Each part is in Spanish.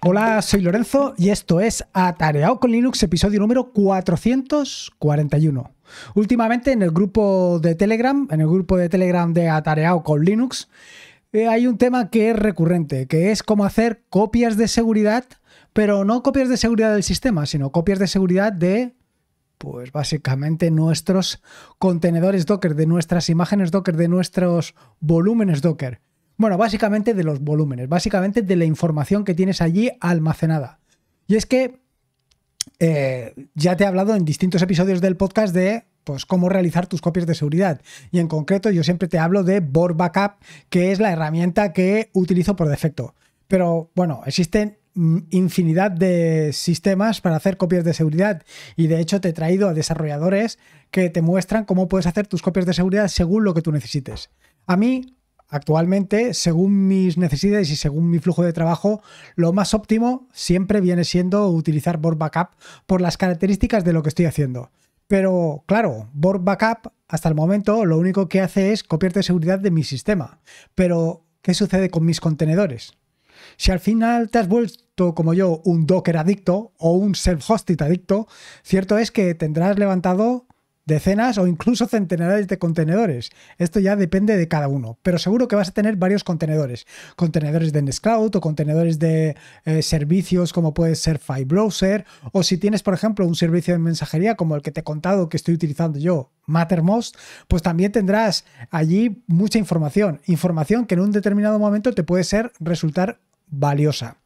Hola, soy Lorenzo y esto es Atareado con Linux, episodio número 441. Últimamente en el grupo de Telegram, en el grupo de Telegram de Atareado con Linux, eh, hay un tema que es recurrente, que es cómo hacer copias de seguridad, pero no copias de seguridad del sistema, sino copias de seguridad de pues básicamente nuestros contenedores Docker, de nuestras imágenes Docker, de nuestros volúmenes Docker. Bueno, básicamente de los volúmenes, básicamente de la información que tienes allí almacenada. Y es que eh, ya te he hablado en distintos episodios del podcast de pues, cómo realizar tus copias de seguridad. Y en concreto yo siempre te hablo de Board Backup, que es la herramienta que utilizo por defecto. Pero bueno, existen mm, infinidad de sistemas para hacer copias de seguridad y de hecho te he traído a desarrolladores que te muestran cómo puedes hacer tus copias de seguridad según lo que tú necesites. A mí Actualmente, según mis necesidades y según mi flujo de trabajo, lo más óptimo siempre viene siendo utilizar Board Backup por las características de lo que estoy haciendo. Pero claro, Board Backup hasta el momento lo único que hace es copiar de seguridad de mi sistema. Pero, ¿qué sucede con mis contenedores? Si al final te has vuelto como yo un Docker adicto o un self-hosted adicto, cierto es que tendrás levantado decenas o incluso centenares de contenedores. Esto ya depende de cada uno, pero seguro que vas a tener varios contenedores. Contenedores de Nextcloud o contenedores de eh, servicios como puede ser File Browser o si tienes, por ejemplo, un servicio de mensajería como el que te he contado que estoy utilizando yo, Mattermost, pues también tendrás allí mucha información, información que en un determinado momento te puede ser resultar valiosa.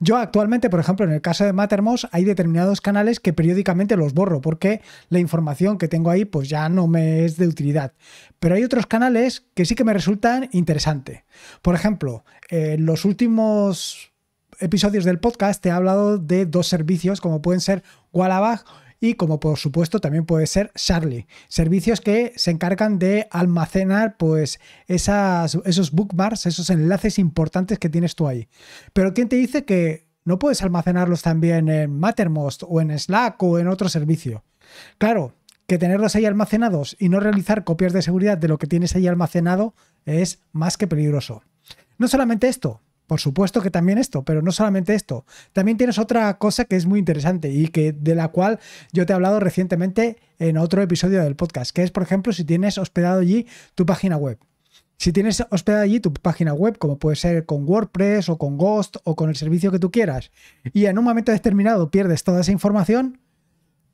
Yo actualmente, por ejemplo, en el caso de Mattermost, hay determinados canales que periódicamente los borro porque la información que tengo ahí pues ya no me es de utilidad. Pero hay otros canales que sí que me resultan interesantes. Por ejemplo, en los últimos episodios del podcast te he hablado de dos servicios como pueden ser Wallabag y como por supuesto también puede ser Charlie. Servicios que se encargan de almacenar pues esas, esos bookmarks, esos enlaces importantes que tienes tú ahí. Pero ¿quién te dice que no puedes almacenarlos también en Mattermost o en Slack o en otro servicio? Claro, que tenerlos ahí almacenados y no realizar copias de seguridad de lo que tienes ahí almacenado es más que peligroso. No solamente esto, por supuesto que también esto, pero no solamente esto. También tienes otra cosa que es muy interesante y que de la cual yo te he hablado recientemente en otro episodio del podcast, que es, por ejemplo, si tienes hospedado allí tu página web. Si tienes hospedado allí tu página web, como puede ser con WordPress o con Ghost o con el servicio que tú quieras, y en un momento determinado pierdes toda esa información,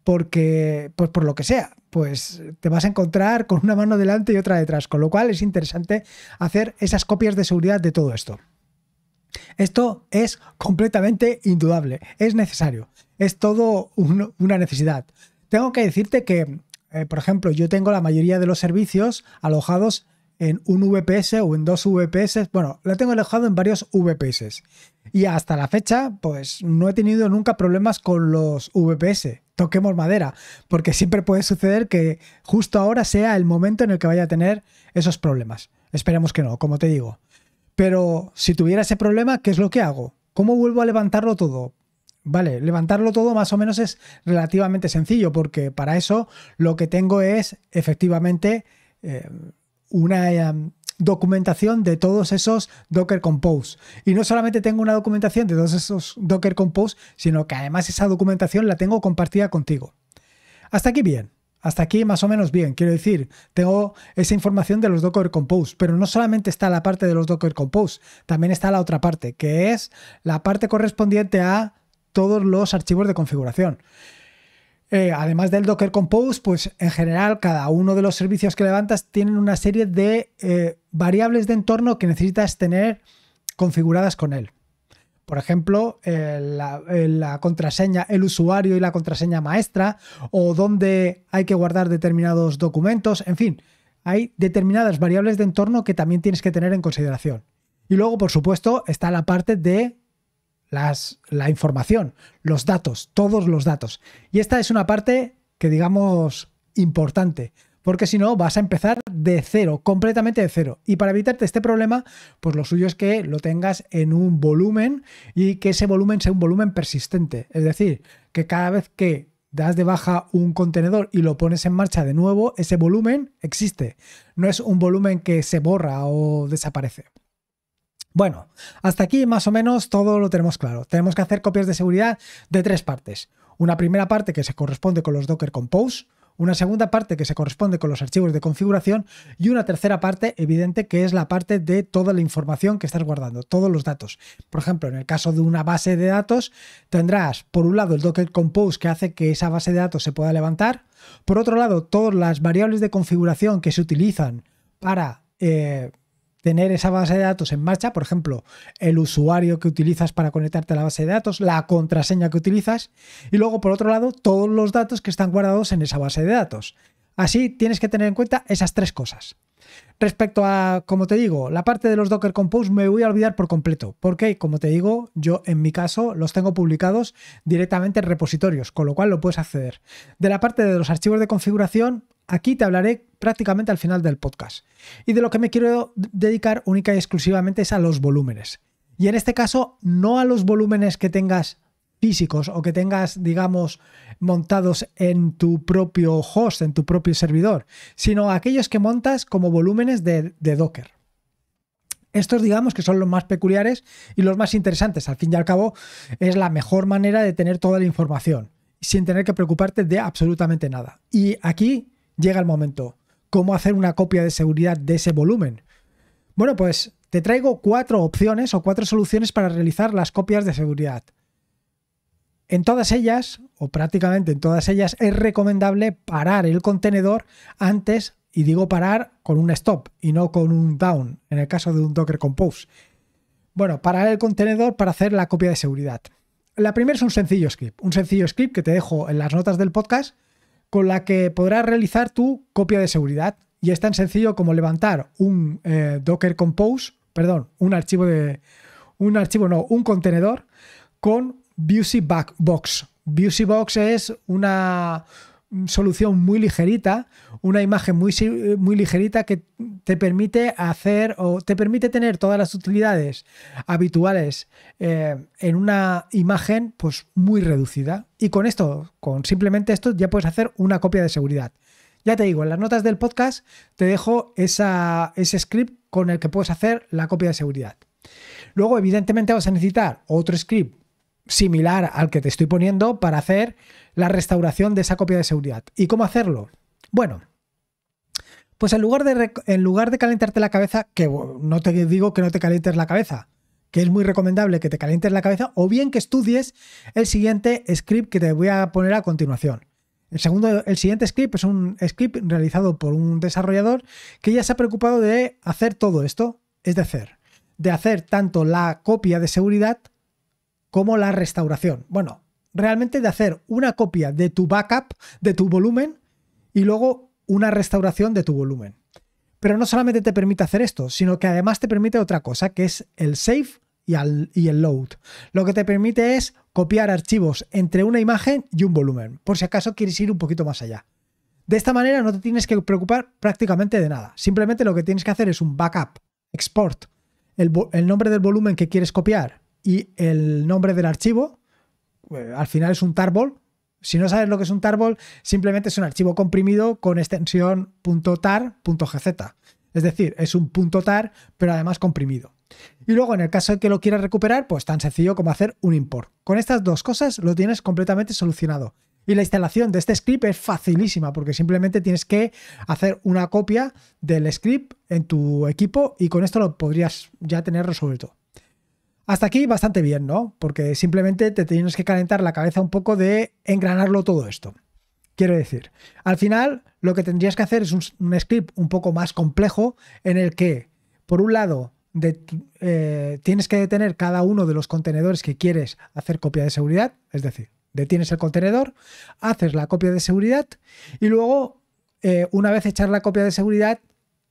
porque, pues por lo que sea, pues te vas a encontrar con una mano delante y otra detrás, con lo cual es interesante hacer esas copias de seguridad de todo esto. Esto es completamente indudable, es necesario, es todo una necesidad. Tengo que decirte que, eh, por ejemplo, yo tengo la mayoría de los servicios alojados en un VPS o en dos VPS, bueno, la tengo alojado en varios VPS. Y hasta la fecha, pues no he tenido nunca problemas con los VPS. Toquemos madera, porque siempre puede suceder que justo ahora sea el momento en el que vaya a tener esos problemas. Esperemos que no, como te digo. Pero si tuviera ese problema, ¿qué es lo que hago? ¿Cómo vuelvo a levantarlo todo? Vale, levantarlo todo más o menos es relativamente sencillo, porque para eso lo que tengo es efectivamente eh, una em, documentación de todos esos Docker Compose. Y no solamente tengo una documentación de todos esos Docker Compose, sino que además esa documentación la tengo compartida contigo. Hasta aquí bien. Hasta aquí más o menos bien, quiero decir, tengo esa información de los Docker Compose, pero no solamente está la parte de los Docker Compose, también está la otra parte, que es la parte correspondiente a todos los archivos de configuración. Eh, además del Docker Compose, pues en general cada uno de los servicios que levantas tienen una serie de eh, variables de entorno que necesitas tener configuradas con él. Por ejemplo, eh, eh, la, contraseña, el usuario y la contraseña maestra, o dónde hay que guardar determinados documentos, en fin, hay determinadas variables de entorno que también tienes que tener en consideración. Y luego, por supuesto, está la parte de la información, los datos, todos los datos. Y esta es una parte que digamos importante, porque si no vas a empezar de cero, completamente de cero. Y para evitarte este problema, pues lo suyo es que lo tengas en un volumen y que ese volumen sea un volumen persistente. Es decir, que cada vez que das de baja un contenedor y lo pones en marcha de nuevo, ese volumen existe. No es un volumen que se borra o desaparece. Bueno, hasta aquí más o menos todo lo tenemos claro. Tenemos que hacer copias de seguridad de tres partes. Una primera parte que se corresponde con los Docker Compose, una segunda parte que se corresponde con los archivos de configuración y una tercera parte evidente que es la parte de toda la información que estás guardando, todos los datos. Por ejemplo, en el caso de una base de datos, tendrás por un lado el Docker Compose que hace que esa base de datos se pueda levantar, por otro lado, todas las variables de configuración que se utilizan para eh, tener esa base de datos en marcha, por ejemplo, el usuario que utilizas para conectarte a la base de datos, la contraseña que utilizas y luego, por otro lado, todos los datos que están guardados en esa base de datos. Así tienes que tener en cuenta esas tres cosas. Respecto a, como te digo, la parte de los Docker Compose me voy a olvidar por completo, porque, como te digo, yo en mi caso los tengo publicados directamente en repositorios, con lo cual lo puedes acceder. De la parte de los archivos de configuración, Aquí te hablaré prácticamente al final del podcast. Y de lo que me quiero dedicar única y exclusivamente es a los volúmenes. Y en este caso, no a los volúmenes que tengas físicos o que tengas, digamos, montados en tu propio host, en tu propio servidor, sino a aquellos que montas como volúmenes de, de, Docker. Estos digamos que son los más peculiares y los más interesantes. Al fin y al cabo, es la mejor manera de tener toda la información sin tener que preocuparte de absolutamente nada. Y aquí llega el momento. ¿Cómo hacer una copia de seguridad de ese volumen? Bueno, pues te traigo cuatro opciones o cuatro soluciones para realizar las copias de seguridad. En todas ellas, o prácticamente en todas ellas, es recomendable parar el contenedor antes, y digo parar con un stop y no con un down, en el caso de un Docker Compose. Bueno, parar el contenedor para hacer la copia de seguridad. La primera es un sencillo script, un sencillo script que te dejo en las notas del podcast con la que podrás realizar tu copia de seguridad. Y es tan sencillo como levantar un eh, Docker Compose, perdón, un archivo de. Un archivo, no, un contenedor con BusyBox. BusyBox es una solución muy ligerita, una imagen muy, muy ligerita que te permite hacer o te permite tener todas las utilidades habituales eh, en una imagen pues muy reducida. Y con esto, con simplemente esto, ya puedes hacer una copia de seguridad. Ya te digo, en las notas del podcast te dejo ese script con el que puedes hacer la copia de seguridad. Luego, evidentemente, vas a necesitar otro script similar al que te estoy poniendo para hacer la restauración de esa copia de seguridad. ¿Y cómo hacerlo? Bueno, pues en lugar de, en lugar de calentarte la cabeza, que no te digo que no te calientes la cabeza, que es muy recomendable que te calientes la cabeza, o bien que estudies el siguiente script que te voy a poner a continuación. El, segundo, el siguiente script es un script realizado por un desarrollador que ya se ha preocupado de hacer todo esto, es decir, de hacer tanto la copia de seguridad como la restauración. Bueno, realmente de hacer una copia de tu backup, de tu volumen, y luego una restauración de tu volumen. Pero no solamente te permite hacer esto, sino que además te permite otra cosa, que es el save y, el load. Lo que te permite es copiar archivos entre una imagen y un volumen, por si acaso quieres ir un poquito más allá. De esta manera no te tienes que preocupar prácticamente de nada. Simplemente lo que tienes que hacer es un backup, export, el nombre del volumen que quieres copiar, y el nombre del archivo. Eh, al final es un tarball. Si no sabes lo que es un tarball, simplemente es un archivo comprimido con extensión .tar.gz. Es decir, es un .tar, pero además comprimido. Y luego, en el caso de que lo quieras recuperar, pues tan sencillo como hacer un import. Con estas dos cosas lo tienes completamente solucionado. Y la instalación de este script es facilísima porque simplemente tienes que hacer una copia del script en tu equipo y con esto lo podrías ya tener resuelto. Hasta aquí bastante bien, ¿no? Porque simplemente te tienes que calentar la cabeza un poco de engranarlo todo esto. Quiero decir, al final lo que tendrías que hacer es un, script un poco más complejo en el que, por un lado, eh, tienes que detener cada uno de los contenedores que quieres hacer copia de seguridad, es decir, detienes el contenedor, haces la copia de seguridad y luego, eh, una vez echar la copia de seguridad,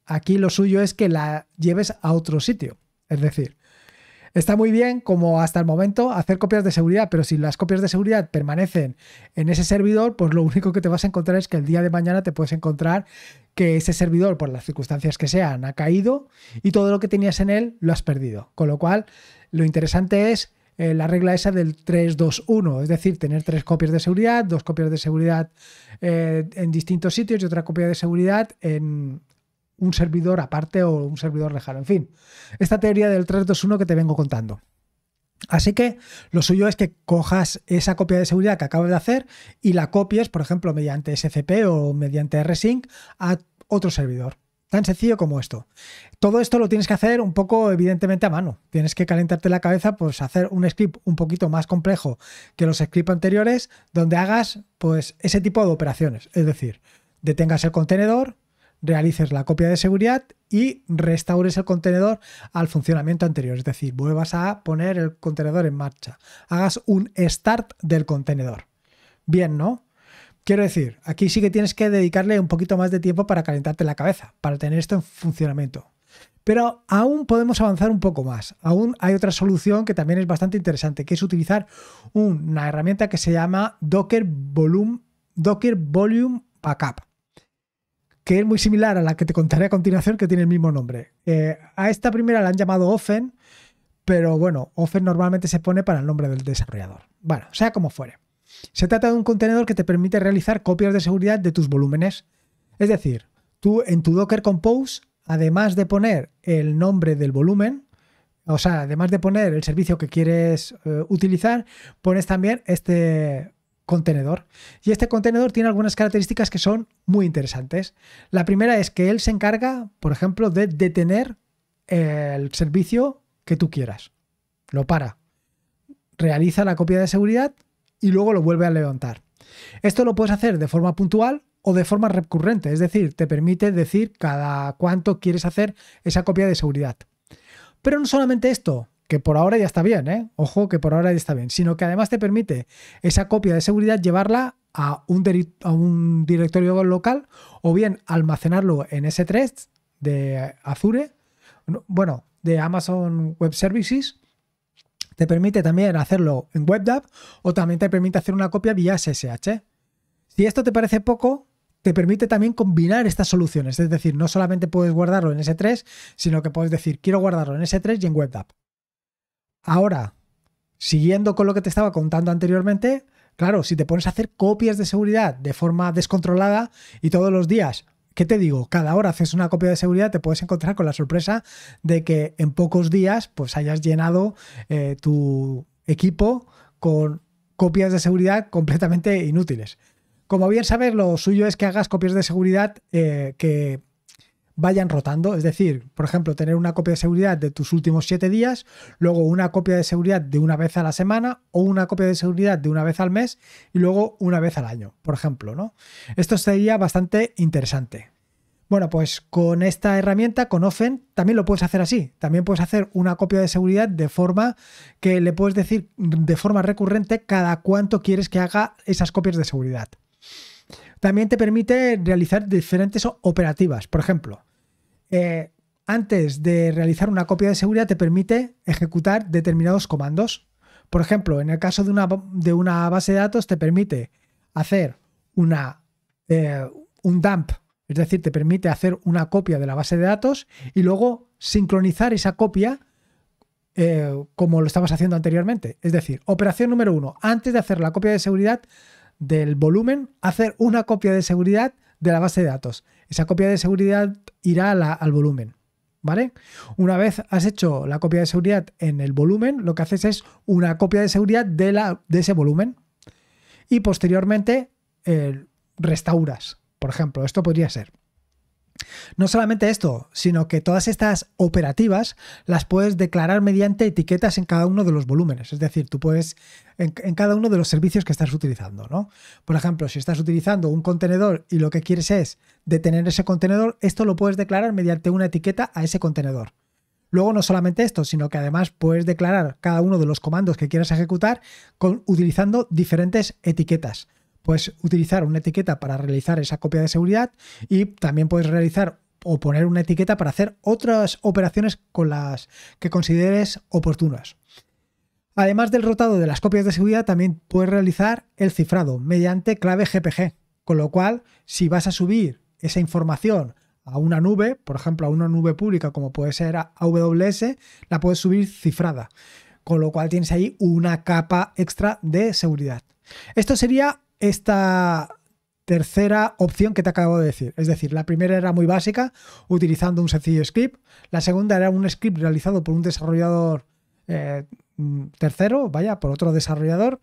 aquí lo suyo es que la lleves a otro sitio. Es decir, Está muy bien como hasta el momento hacer copias de seguridad, pero si las copias de seguridad permanecen en ese servidor, pues lo único que te vas a encontrar es que el día de mañana te puedes encontrar que ese servidor, por las circunstancias que sean, ha caído y todo lo que tenías en él lo has perdido. Con lo cual, lo interesante es eh, la regla esa del 3 es decir, tener tres copias de seguridad, dos copias de seguridad eh, en distintos sitios y otra copia de seguridad en, un servidor aparte o un servidor lejano. En fin, esta teoría del 321 que te vengo contando. Así que lo suyo es que cojas esa copia de seguridad que acabas de hacer y la copies, por ejemplo, mediante SCP o mediante RSync a otro servidor. Tan sencillo como esto. Todo esto lo tienes que hacer un poco, evidentemente, a mano. Tienes que calentarte la cabeza, pues hacer un script un poquito más complejo que los scripts anteriores, donde hagas pues ese tipo de operaciones. Es decir, detengas el contenedor, realices la copia de seguridad y restaures el contenedor al funcionamiento anterior, es decir, vuelvas a poner el contenedor en marcha, hagas un start del contenedor. Bien, ¿no? Quiero decir, aquí sí que tienes que dedicarle un poquito más de tiempo para calentarte la cabeza, para tener esto en funcionamiento. Pero aún podemos avanzar un poco más. Aún hay otra solución que también es bastante interesante, que es utilizar una herramienta que se llama Docker Volume, Docker Volume Backup que es muy similar a la que te contaré a continuación, que tiene el mismo nombre. Eh, a esta primera la han llamado Offen, pero bueno, Offen normalmente se pone para el nombre del desarrollador. Bueno, sea como fuere. Se trata de un contenedor que te permite realizar copias de seguridad de tus volúmenes. Es decir, tú en tu Docker Compose, además de poner el nombre del volumen, o sea, además de poner el servicio que quieres eh, utilizar, pones también este contenedor. Y este contenedor tiene algunas características que son muy interesantes. La primera es que él se encarga, por ejemplo, de detener el servicio que tú quieras. Lo para. Realiza la copia de seguridad y luego lo vuelve a levantar. Esto lo puedes hacer de forma puntual o de forma recurrente, es decir, te permite decir cada cuánto quieres hacer esa copia de seguridad. Pero no solamente esto, que por ahora ya está bien, ¿eh? Ojo, que por ahora ya está bien, sino que además te permite esa copia de seguridad llevarla a un, a un directorio local o bien almacenarlo en S3 de Azure, bueno, de Amazon Web Services. Te permite también hacerlo en WebDAV o también te permite hacer una copia vía SSH. Si esto te parece poco, te permite también combinar estas soluciones. Es decir, no solamente puedes guardarlo en S3, sino que puedes decir, quiero guardarlo en S3 y en WebDAV. Ahora, siguiendo con lo que te estaba contando anteriormente, claro, si te pones a hacer copias de seguridad de forma descontrolada y todos los días ¿qué te digo? Cada hora haces una copia de seguridad, te puedes encontrar con la sorpresa de que en pocos días pues hayas llenado eh, tu equipo con copias de seguridad completamente inútiles. Como bien sabes, lo suyo es que hagas copias de seguridad eh, que vayan rotando. Es decir, por ejemplo, tener una copia de seguridad de tus últimos siete días, luego una copia de seguridad de una vez a la semana o una copia de seguridad de una vez al mes y luego una vez al año, por ejemplo. ¿no? Esto sería bastante interesante. Bueno, pues con esta herramienta, con Ofen, también lo puedes hacer así. También puedes hacer una copia de seguridad de forma que le puedes decir de forma recurrente cada cuánto quieres que haga esas copias de seguridad. También te permite realizar diferentes operativas. Por ejemplo, eh, antes de realizar una copia de seguridad te permite ejecutar determinados comandos. Por ejemplo, en el caso de una, de una base de datos te permite hacer una, eh, un dump, es decir, te permite hacer una copia de la base de datos y luego sincronizar esa copia eh, como lo estabas haciendo anteriormente. Es decir, operación número uno, antes de hacer la copia de seguridad del volumen, hacer una copia de seguridad de la base de datos. Esa copia de seguridad irá al volumen. ¿Vale? Una vez has hecho la copia de seguridad en el volumen, lo que haces es una copia de seguridad de, la, de ese volumen. Y posteriormente eh, restauras, por ejemplo. Esto podría ser. No solamente esto, sino que todas estas operativas las puedes declarar mediante etiquetas en cada uno de los volúmenes. Es decir, tú puedes en, cada uno de los servicios que estás utilizando, ¿no? Por ejemplo, si estás utilizando un contenedor y lo que quieres es detener ese contenedor, esto lo puedes declarar mediante una etiqueta a ese contenedor. Luego no solamente esto, sino que además puedes declarar cada uno de los comandos que quieras ejecutar utilizando diferentes etiquetas puedes utilizar una etiqueta para realizar esa copia de seguridad y también puedes realizar o poner una etiqueta para hacer otras operaciones con las que consideres oportunas. Además del rotado de las copias de seguridad, también puedes realizar el cifrado mediante clave GPG, con lo cual si vas a subir esa información a una nube, por ejemplo a una nube pública como puede ser AWS, la puedes subir cifrada, con lo cual tienes ahí una capa extra de seguridad. Esto sería esta tercera opción que te acabo de decir. Es decir, la primera era muy básica, utilizando un sencillo script. La segunda era un script realizado por un desarrollador eh, tercero, vaya, por otro desarrollador.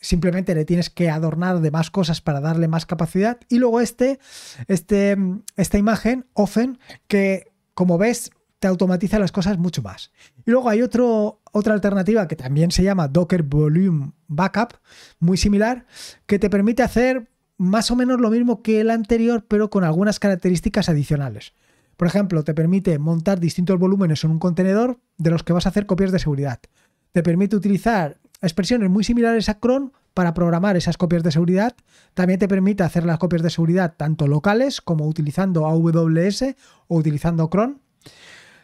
Simplemente le tienes que adornar de más cosas para darle más capacidad. Y luego este, este esta imagen, Ofen, que como ves, te automatiza las cosas mucho más. Y luego hay otro, otra alternativa que también se llama Docker Volume Backup, muy similar, que te permite hacer más o menos lo mismo que el anterior, pero con algunas características adicionales. Por ejemplo, te permite montar distintos volúmenes en un contenedor de los que vas a hacer copias de seguridad. Te permite utilizar expresiones muy similares a cron para programar esas copias de seguridad. También te permite hacer las copias de seguridad tanto locales como utilizando AWS o utilizando cron.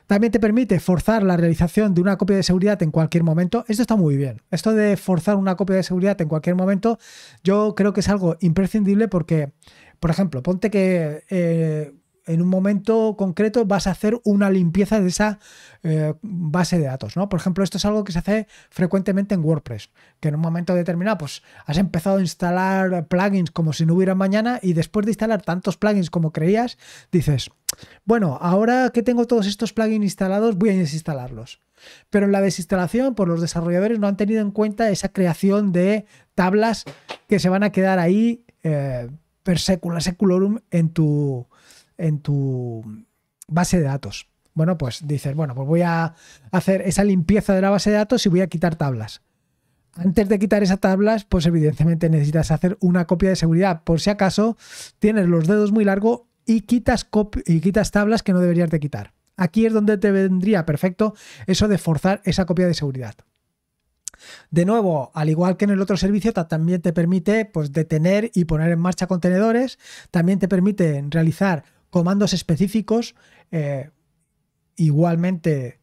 También te permite forzar la realización de una copia de seguridad en cualquier momento. Esto está muy bien. Esto de forzar una copia de seguridad en cualquier momento, yo creo que es algo imprescindible porque, por ejemplo, ponte que eh, en un momento concreto vas a hacer una limpieza de esa eh, base de datos, ¿no? Por ejemplo, esto es algo que se hace frecuentemente en WordPress, que en un momento determinado, pues has empezado a instalar plugins como si no hubiera mañana y después de instalar tantos plugins como creías, dices, bueno, ahora que tengo todos estos plugins instalados, voy a desinstalarlos. Pero en la desinstalación, por pues, los desarrolladores no han tenido en cuenta esa creación de tablas que se van a quedar ahí eh, per secula seculorum en tu en tu base de datos. Bueno, pues dices, bueno, pues voy a hacer esa limpieza de la base de datos y voy a quitar tablas. Antes de quitar esas tablas, pues evidentemente necesitas hacer una copia de seguridad. Por si acaso tienes los dedos muy largos y quitas, y quitas tablas que no deberías de quitar. Aquí es donde te vendría perfecto eso de forzar esa copia de seguridad. De nuevo, al igual que en el otro servicio, también te permite pues, detener y poner en marcha contenedores, también te permite realizar comandos específicos, eh, igualmente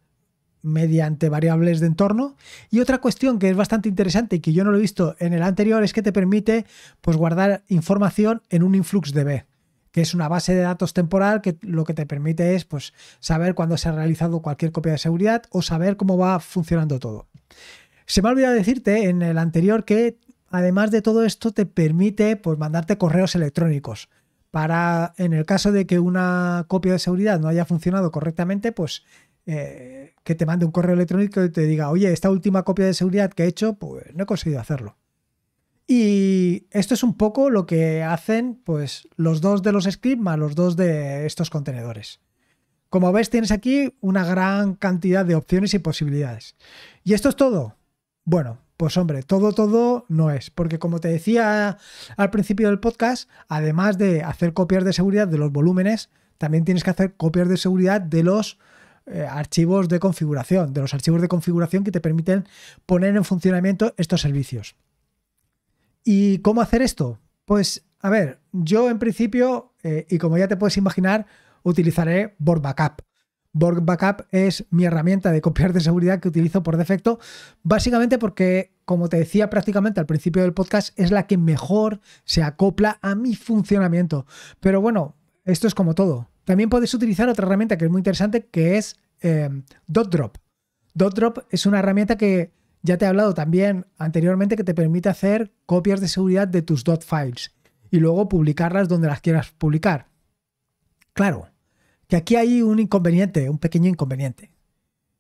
mediante variables de entorno. Y otra cuestión que es bastante interesante y que yo no lo he visto en el anterior es que te permite pues, guardar información en un influxDB, que es una base de datos temporal que lo que te permite es pues, saber cuándo se ha realizado cualquier copia de seguridad o saber cómo va funcionando todo. Se me ha olvidado decirte en el anterior que además de todo esto te permite pues, mandarte correos electrónicos para, en el caso de que una copia de seguridad no haya funcionado correctamente, pues eh, que te mande un correo electrónico y te diga, oye, esta última copia de seguridad que he hecho, pues no he conseguido hacerlo. Y esto es un poco lo que hacen pues, los dos de los scripts más los dos de estos contenedores. Como ves, tienes aquí una gran cantidad de opciones y posibilidades. ¿Y esto es todo? Bueno, pues hombre, todo, todo no es, porque como te decía al principio del podcast, además de hacer copias de seguridad de los volúmenes, también tienes que hacer copias de seguridad de los eh, archivos de configuración, de los archivos de configuración que te permiten poner en funcionamiento estos servicios. ¿Y cómo hacer esto? Pues a ver, yo en principio, eh, y como ya te puedes imaginar, utilizaré Board Borg Backup es mi herramienta de copiar de seguridad que utilizo por defecto, básicamente porque, como te decía prácticamente al principio del podcast, es la que mejor se acopla a mi funcionamiento. Pero bueno, esto es como todo. También puedes utilizar otra herramienta que es muy interesante, que es em, DotDrop. DotDrop es una herramienta que ya te he hablado también anteriormente que te permite hacer copias de seguridad de tus dot files y luego publicarlas donde las quieras publicar. Claro, que aquí hay un inconveniente, un pequeño inconveniente.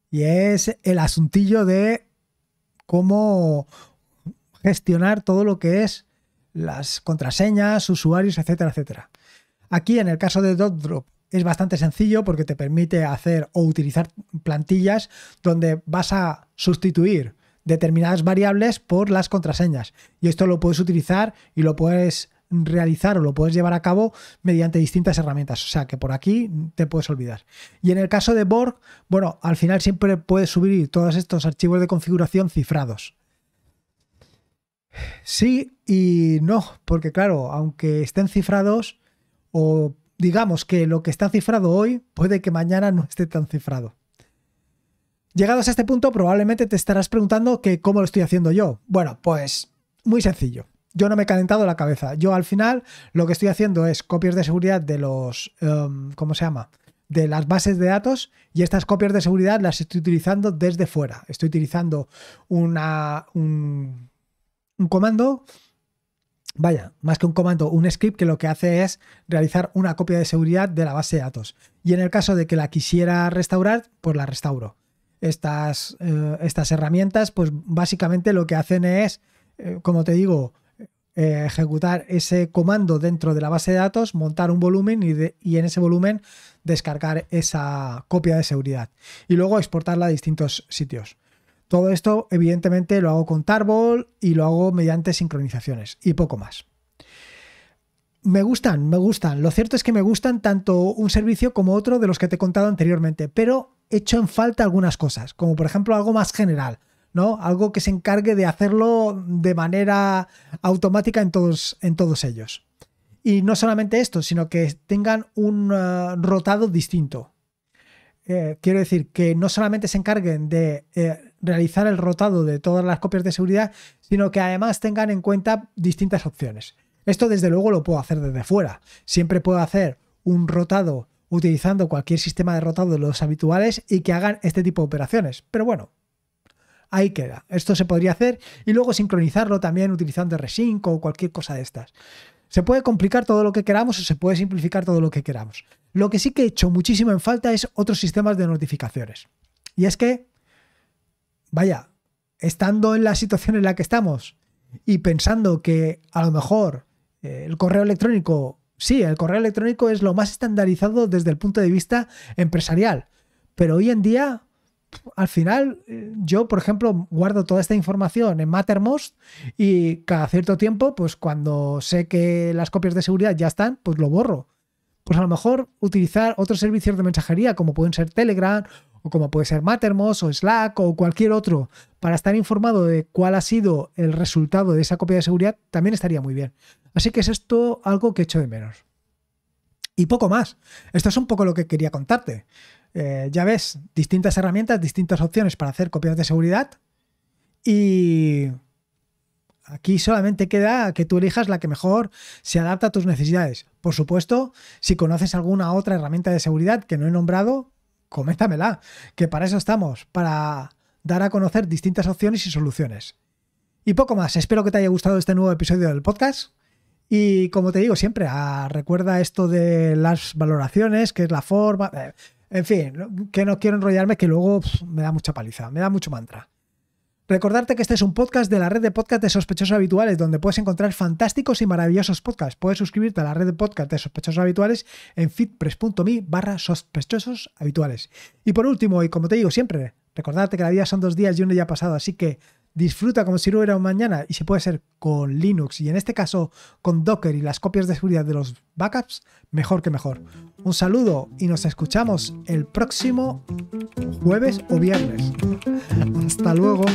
Y es el asuntillo de cómo gestionar todo lo que es las contraseñas, usuarios, etcétera, etcétera. Aquí en el caso de DotDrop es bastante sencillo porque te permite hacer o utilizar plantillas donde vas a sustituir determinadas variables por las contraseñas. Y esto lo puedes utilizar y lo puedes realizar o lo puedes llevar a cabo mediante distintas herramientas. O sea que por aquí te puedes olvidar. Y en el caso de Borg, bueno, al final siempre puedes subir todos estos archivos de configuración cifrados. Sí y no, porque claro, aunque estén cifrados o digamos que lo que está cifrado hoy puede que mañana no esté tan cifrado. Llegados a este punto, probablemente te estarás preguntando que cómo lo estoy haciendo yo. Bueno, pues muy sencillo. Yo no me he calentado la cabeza. Yo al final lo que estoy haciendo es copias de seguridad de los, em, ¿cómo se llama? De las bases de datos y estas copias de seguridad las estoy utilizando desde fuera. Estoy utilizando una, un, un comando vaya, más que un comando, un script que lo que hace es realizar una copia de seguridad de la base de datos. Y en el caso de que la quisiera restaurar, pues la restauro. Estas, eh, estas herramientas, pues básicamente lo que hacen es, eh, como te digo, eh, ejecutar ese comando dentro de la base de datos, montar un volumen y, en ese volumen descargar esa copia de seguridad y luego exportarla a distintos sitios. Todo esto evidentemente lo hago con Tarball y lo hago mediante sincronizaciones y poco más. Me gustan, me gustan. Lo cierto es que me gustan tanto un servicio como otro de los que te he contado anteriormente, pero hecho en falta algunas cosas, como por ejemplo algo más general ¿no? Algo que se encargue de hacerlo de manera automática en todos, en todos ellos. Y no solamente esto, sino que tengan un eh, rotado distinto. Eh, quiero decir, que no solamente se encarguen de eh, realizar el rotado de todas las copias de seguridad, sino que además tengan en cuenta distintas opciones. Esto desde luego lo puedo hacer desde fuera. Siempre puedo hacer un rotado utilizando cualquier sistema de rotado de los habituales y que hagan este tipo de operaciones. Pero bueno, ahí queda. Esto se podría hacer y luego sincronizarlo también utilizando Resync o cualquier cosa de estas. Se puede complicar todo lo que queramos o se puede simplificar todo lo que queramos. Lo que sí que he hecho muchísimo en falta es otros sistemas de notificaciones. Y es que, vaya, estando en la situación en la que estamos y pensando que a lo mejor eh, el correo electrónico, sí, el correo electrónico es lo más estandarizado desde el punto de vista empresarial, pero hoy en día al final, eh, yo, por ejemplo, guardo toda esta información en Mattermost y cada cierto tiempo, pues cuando sé que las copias de seguridad ya están, pues lo borro. Pues a lo mejor utilizar otros servicios de mensajería, como pueden ser Telegram, o como puede ser Mattermost, o Slack, o cualquier otro, para estar informado de cuál ha sido el resultado de esa copia de seguridad, también estaría muy bien. Así que es esto algo que echo de menos. Y poco más. Esto es un poco lo que quería contarte. Eh, ya ves, distintas herramientas, distintas opciones para hacer copias de seguridad. Y aquí solamente queda que tú elijas la que mejor se adapta a tus necesidades. Por supuesto, si conoces alguna otra herramienta de seguridad que no he nombrado, coméntamela, que para eso estamos, para dar a conocer distintas opciones y soluciones. Y poco más, espero que te haya gustado este nuevo episodio del podcast. Y como te digo siempre, ah, recuerda esto de las valoraciones, que es la forma... Eh, en fin, que no quiero enrollarme, que luego me da mucha paliza, me da mucho mantra. Recordarte que este es un podcast de la red de podcast de sospechosos habituales, donde puedes encontrar fantásticos y maravillosos podcasts. Puedes suscribirte a la red de podcast de sospechosos habituales en fitpress.me barra sospechosos habituales. Y por último, y como te digo siempre, recordarte que la vida son dos días y uno ya ha pasado, así que disfruta como si no hubiera un mañana y se puede ser con Linux y en este caso con Docker y las copias de seguridad de los backups, mejor que mejor. Un saludo y nos escuchamos el próximo jueves o viernes. Hasta luego.